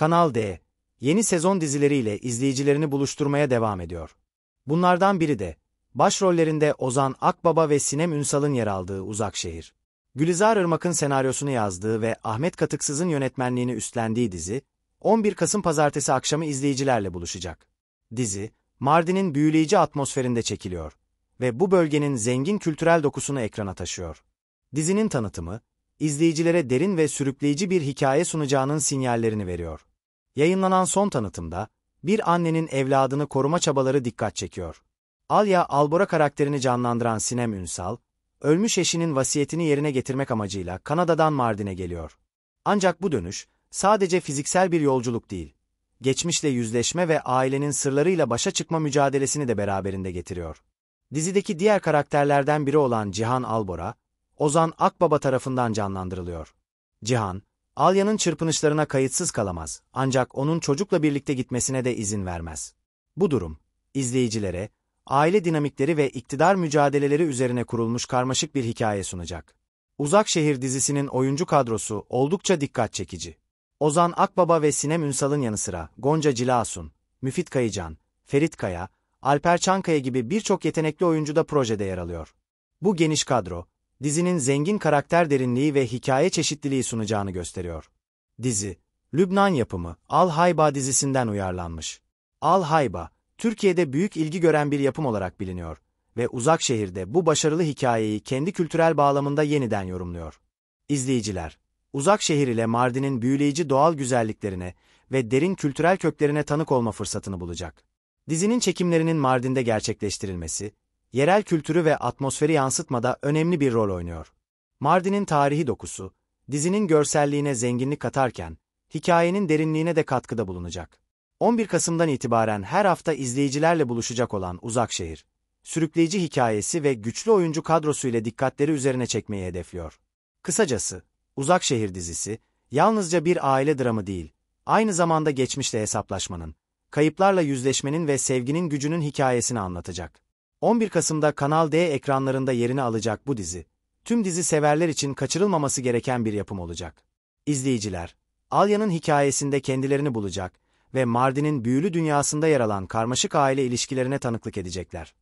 Kanal D, yeni sezon dizileriyle izleyicilerini buluşturmaya devam ediyor. Bunlardan biri de, başrollerinde Ozan Akbaba ve Sinem Ünsal'ın yer aldığı Uzak Şehir. Gülizar Irmak'ın senaryosunu yazdığı ve Ahmet Katıksız'ın yönetmenliğini üstlendiği dizi, 11 Kasım pazartesi akşamı izleyicilerle buluşacak. Dizi, Mardin'in büyüleyici atmosferinde çekiliyor ve bu bölgenin zengin kültürel dokusunu ekrana taşıyor. Dizinin tanıtımı, izleyicilere derin ve sürükleyici bir hikaye sunacağının sinyallerini veriyor. Yayınlanan son tanıtımda, bir annenin evladını koruma çabaları dikkat çekiyor. Alya Albora karakterini canlandıran Sinem Ünsal, ölmüş eşinin vasiyetini yerine getirmek amacıyla Kanada'dan Mardin'e geliyor. Ancak bu dönüş, sadece fiziksel bir yolculuk değil, geçmişle yüzleşme ve ailenin sırlarıyla başa çıkma mücadelesini de beraberinde getiriyor. Dizideki diğer karakterlerden biri olan Cihan Albora, Ozan Akbaba tarafından canlandırılıyor. Cihan, Alya'nın çırpınışlarına kayıtsız kalamaz, ancak onun çocukla birlikte gitmesine de izin vermez. Bu durum, izleyicilere, aile dinamikleri ve iktidar mücadeleleri üzerine kurulmuş karmaşık bir hikaye sunacak. Uzak Şehir dizisinin oyuncu kadrosu oldukça dikkat çekici. Ozan Akbaba ve Sinem Ünsal'ın yanı sıra Gonca Cilasun, Müfit Kayıcan, Ferit Kaya, Alper Çankaya gibi birçok yetenekli oyuncu da projede yer alıyor. Bu geniş kadro, dizinin zengin karakter derinliği ve hikaye çeşitliliği sunacağını gösteriyor. Dizi, Lübnan yapımı Al Hayba dizisinden uyarlanmış. Al Hayba, Türkiye'de büyük ilgi gören bir yapım olarak biliniyor ve uzak şehirde bu başarılı hikayeyi kendi kültürel bağlamında yeniden yorumluyor. İzleyiciler, uzak şehir ile Mardin'in büyüleyici doğal güzelliklerine ve derin kültürel köklerine tanık olma fırsatını bulacak. Dizinin çekimlerinin Mardin'de gerçekleştirilmesi, yerel kültürü ve atmosferi yansıtmada önemli bir rol oynuyor. Mardin'in tarihi dokusu, dizinin görselliğine zenginlik katarken, hikayenin derinliğine de katkıda bulunacak. 11 Kasım'dan itibaren her hafta izleyicilerle buluşacak olan Uzak Şehir, sürükleyici hikayesi ve güçlü oyuncu kadrosuyla dikkatleri üzerine çekmeyi hedefliyor. Kısacası, Uzak Şehir dizisi, yalnızca bir aile dramı değil, aynı zamanda geçmişle hesaplaşmanın, kayıplarla yüzleşmenin ve sevginin gücünün hikayesini anlatacak. 11 Kasım'da Kanal D ekranlarında yerini alacak bu dizi, tüm dizi severler için kaçırılmaması gereken bir yapım olacak. İzleyiciler, Alya'nın hikayesinde kendilerini bulacak ve Mardin'in büyülü dünyasında yer alan karmaşık aile ilişkilerine tanıklık edecekler.